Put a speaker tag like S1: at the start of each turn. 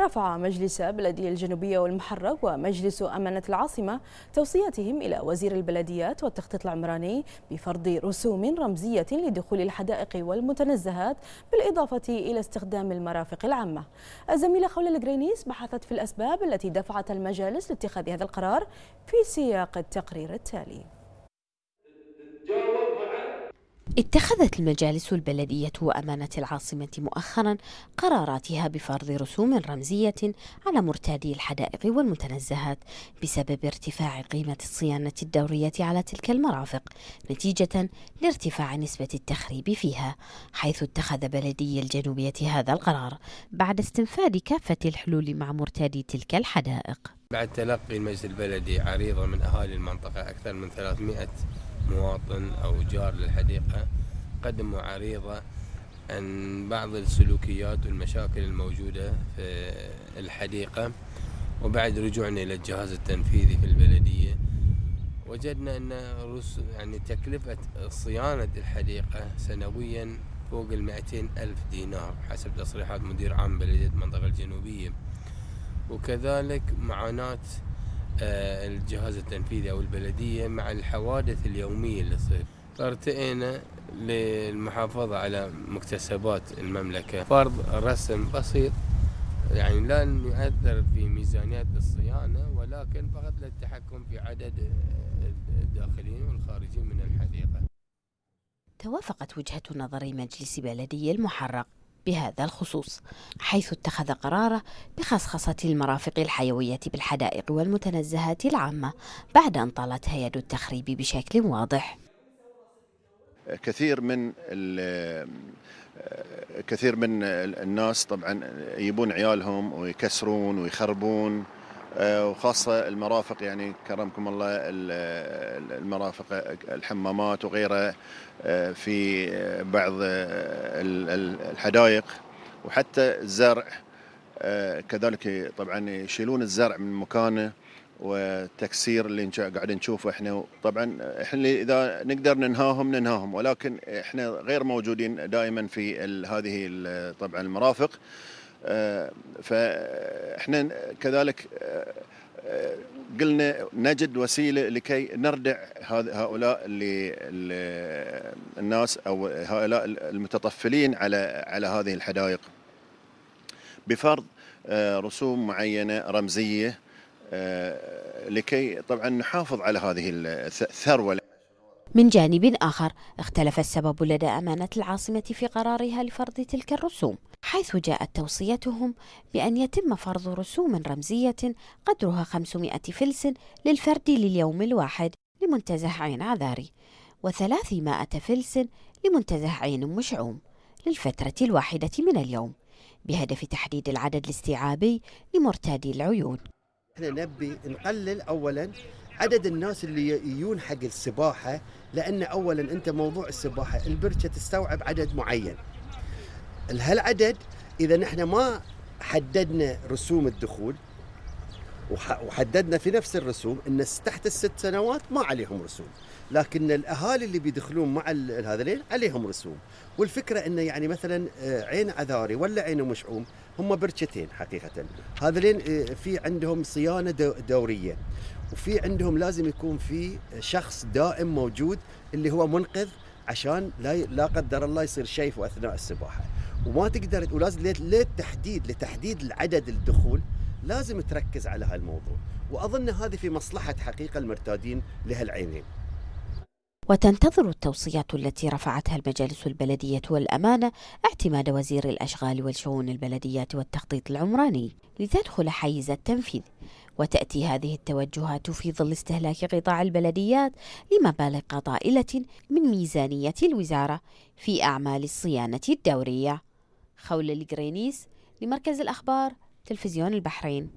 S1: رفع مجلس بلدية الجنوبية والمحرة ومجلس أمانة العاصمة توصيتهم إلى وزير البلديات والتخطيط العمراني بفرض رسوم رمزية لدخول الحدائق والمتنزهات بالإضافة إلى استخدام المرافق العامة الزميلة خولة الجرينيس بحثت في الأسباب التي دفعت المجالس لاتخاذ هذا القرار في سياق التقرير التالي اتخذت المجالس البلدية وأمانة العاصمة مؤخرا قراراتها بفرض رسوم رمزية على مرتادي الحدائق والمتنزهات بسبب ارتفاع قيمة الصيانة الدورية على تلك المرافق نتيجة لارتفاع نسبة التخريب فيها حيث اتخذ بلدي الجنوبية هذا القرار بعد استنفاد كافة الحلول مع مرتادي تلك الحدائق
S2: بعد تلقي المجلس البلدي عريضة من أهالي المنطقة أكثر من 300 مواطن أو جار للحديقة قدموا عريضة عن بعض السلوكيات والمشاكل الموجودة في الحديقة وبعد رجوعنا إلى الجهاز التنفيذي في البلدية وجدنا أن يعني تكلفة صيانة الحديقة سنويا فوق ال ألف دينار حسب تصريحات مدير عام بلدية المنطقة الجنوبية وكذلك معاناة آه، الجهاز التنفيذي او البلديه مع الحوادث اليوميه اللي تصير فارتئينا للمحافظه على مكتسبات المملكه فرض رسم بسيط يعني لا يؤثر في ميزانيات الصيانه ولكن فقط للتحكم في عدد الداخلين والخارجين من الحديقه
S1: توافقت وجهة نظر مجلس بلدي المحرق بهذا الخصوص حيث اتخذ قراره بخصخصة المرافق الحيوية بالحدائق والمتنزهات العامة بعد أن طالتها يد التخريب بشكل واضح
S3: كثير من كثير من الناس طبعا يبون عيالهم ويكسرون ويخربون آه، وخاصة المرافق يعني كرمكم الله المرافق الحمامات وغيرها آه، في بعض آه، الحدائق وحتى الزرع كذلك طبعا يشيلون الزرع من مكانه والتكسير اللي قاعدين نشوفه احنا طبعا احنا اذا نقدر ننهاهم ننهاهم ولكن احنا غير موجودين دائما في هذه طبعا المرافق فاحنا كذلك آه، آه، قلنا نجد وسيله لكي نردع هؤلاء اللي الناس او هؤلاء المتطفلين على على هذه الحدائق بفرض آه، رسوم معينه رمزيه لكي طبعا نحافظ على هذه الثروه
S1: من جانب آخر اختلف السبب لدى أمانة العاصمة في قرارها لفرض تلك الرسوم حيث جاءت توصيتهم بأن يتم فرض رسوم رمزية قدرها 500 فلس للفرد لليوم الواحد لمنتزه عين عذاري و300 فلس لمنتزه عين مشعوم للفترة الواحدة من اليوم بهدف تحديد العدد الاستيعابي لمرتادي العيون
S4: احنا نبي نقلل اولا عدد الناس اللي يجون حق السباحه لان اولا انت موضوع السباحه البركه تستوعب عدد معين لهالعدد اذا نحن ما حددنا رسوم الدخول وحددنا في نفس الرسوم ان تحت الست سنوات ما عليهم رسوم لكن الاهالي اللي بيدخلون مع هذين عليهم رسوم والفكره انه يعني مثلا آه، عين عذاري ولا عين مشعوم هم برشتين حقيقه هذين آه، في عندهم صيانه دوريه وفي عندهم لازم يكون في شخص دائم موجود اللي هو منقذ عشان لا لا قدر الله يصير شيء اثناء السباحه وما تقدر ولازم للتحديد لتحديد العدد الدخول لازم تركز على هالموضوع واظن هذه في مصلحه حقيقه المرتادين لهالعينين
S1: وتنتظر التوصيات التي رفعتها المجالس البلدية والأمانة اعتماد وزير الأشغال والشؤون البلديات والتخطيط العمراني لتدخل حيز التنفيذ وتأتي هذه التوجهات في ظل استهلاك قطاع البلديات لمبالغ طائلة من ميزانية الوزارة في أعمال الصيانة الدورية خولة الجرينيس لمركز الأخبار تلفزيون البحرين